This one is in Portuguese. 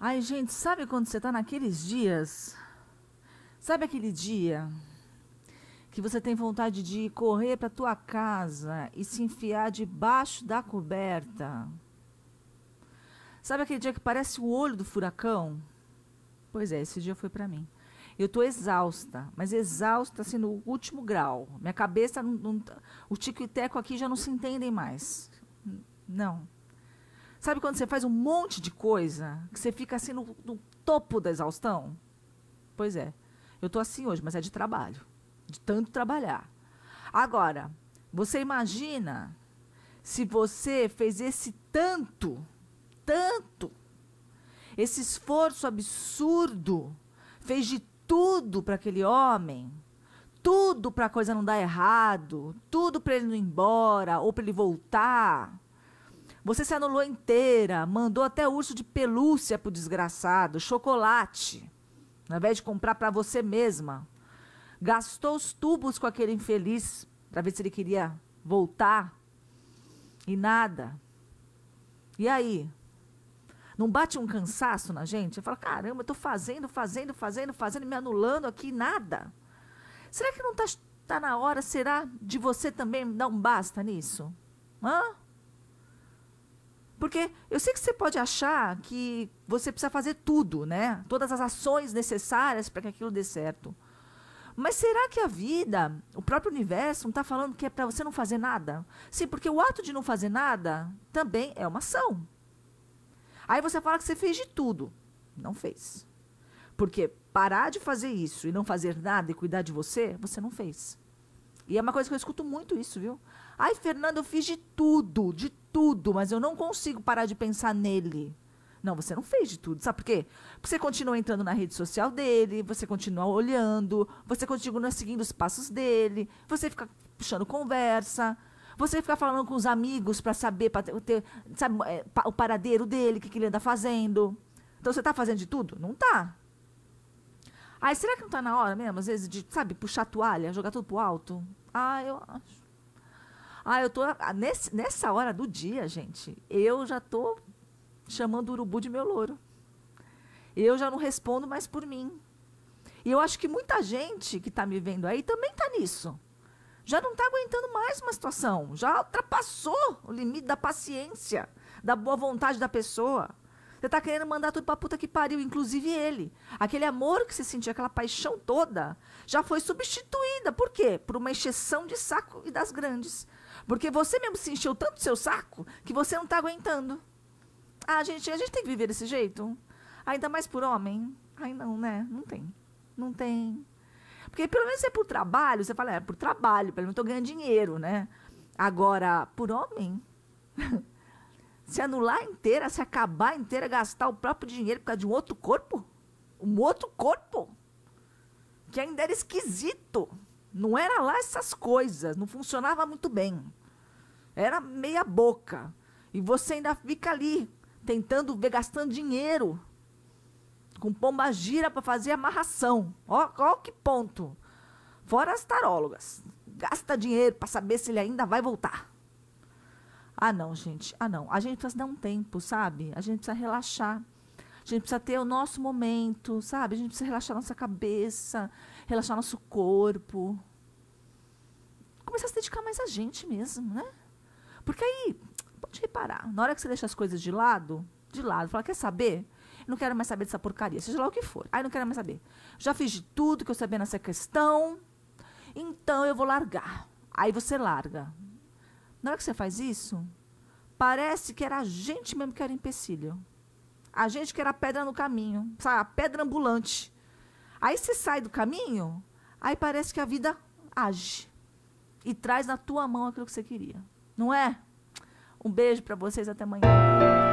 Ai, gente, sabe quando você está naqueles dias? Sabe aquele dia que você tem vontade de correr para tua casa e se enfiar debaixo da coberta? Sabe aquele dia que parece o olho do furacão? Pois é, esse dia foi para mim. Eu estou exausta, mas exausta assim no último grau. Minha cabeça, não, não, tá, o tico e teco aqui já não se entendem mais. Não. Sabe quando você faz um monte de coisa que você fica assim no, no topo da exaustão? Pois é. Eu estou assim hoje, mas é de trabalho. De tanto trabalhar. Agora, você imagina se você fez esse tanto, tanto, esse esforço absurdo, fez de tudo para aquele homem, tudo para a coisa não dar errado, tudo para ele não ir embora ou para ele voltar. Você se anulou inteira, mandou até urso de pelúcia pro desgraçado, chocolate, ao invés de comprar para você mesma. Gastou os tubos com aquele infeliz para ver se ele queria voltar e nada. E aí? Não bate um cansaço na gente? Você fala, caramba, eu tô fazendo, fazendo, fazendo, fazendo, me anulando aqui, nada. Será que não tá, tá na hora, será, de você também dar um basta nisso? Hã? Porque eu sei que você pode achar que você precisa fazer tudo, né? Todas as ações necessárias para que aquilo dê certo. Mas será que a vida, o próprio universo, não está falando que é para você não fazer nada? Sim, porque o ato de não fazer nada também é uma ação. Aí você fala que você fez de tudo. Não fez. Porque parar de fazer isso e não fazer nada e cuidar de você, você não fez. E é uma coisa que eu escuto muito isso, viu? Ai, Fernando, eu fiz de tudo, de tudo, mas eu não consigo parar de pensar nele. Não, você não fez de tudo. Sabe por quê? Porque você continua entrando na rede social dele, você continua olhando, você continua seguindo os passos dele, você fica puxando conversa, você fica falando com os amigos para saber pra ter, sabe, é, o paradeiro dele, o que, que ele anda fazendo. Então você está fazendo de tudo? Não está. Aí será que não está na hora mesmo, às vezes, de, sabe, puxar a toalha, jogar tudo pro alto? Ah, eu acho. Ah, eu tô. Nesse, nessa hora do dia, gente, eu já tô chamando o urubu de meu louro. Eu já não respondo mais por mim. E eu acho que muita gente que está me vendo aí também está nisso. Já não está aguentando mais uma situação. Já ultrapassou o limite da paciência, da boa vontade da pessoa. Você está querendo mandar tudo para puta que pariu, inclusive ele. Aquele amor que você sentia, aquela paixão toda, já foi substituída. Por quê? Por uma exceção de saco e das grandes. Porque você mesmo se encheu tanto do seu saco que você não está aguentando. Ah, gente, a gente tem que viver desse jeito? Ainda mais por homem? Ai, não, né? Não tem. Não tem. Porque pelo menos é por trabalho, você fala, é por trabalho, pelo menos estou ganhando dinheiro, né? Agora, por homem? se anular inteira, se acabar inteira, gastar o próprio dinheiro por causa de um outro corpo? Um outro corpo? Que ainda era esquisito. Não era lá essas coisas, não funcionava muito bem. Era meia boca. E você ainda fica ali, tentando ver, gastando dinheiro com pomba gira para fazer amarração. Ó, ó que ponto. Fora as tarólogas. Gasta dinheiro para saber se ele ainda vai voltar. Ah, não, gente. Ah, não. A gente precisa dar um tempo, sabe? A gente precisa relaxar. A gente precisa ter o nosso momento, sabe? A gente precisa relaxar nossa cabeça, relaxar nosso corpo. Começar a se dedicar mais a gente mesmo, né? Porque aí, pode reparar, na hora que você deixa as coisas de lado, de lado, fala, quer saber? não quero mais saber dessa porcaria, seja lá o que for. aí não quero mais saber. Já fiz de tudo que eu sabia nessa questão, então eu vou largar. Aí você larga. Na hora que você faz isso, parece que era a gente mesmo que era empecilho. A gente que era pedra no caminho, sabe? A pedra ambulante. Aí você sai do caminho, aí parece que a vida age e traz na tua mão aquilo que você queria. Não é? Um beijo para vocês até amanhã.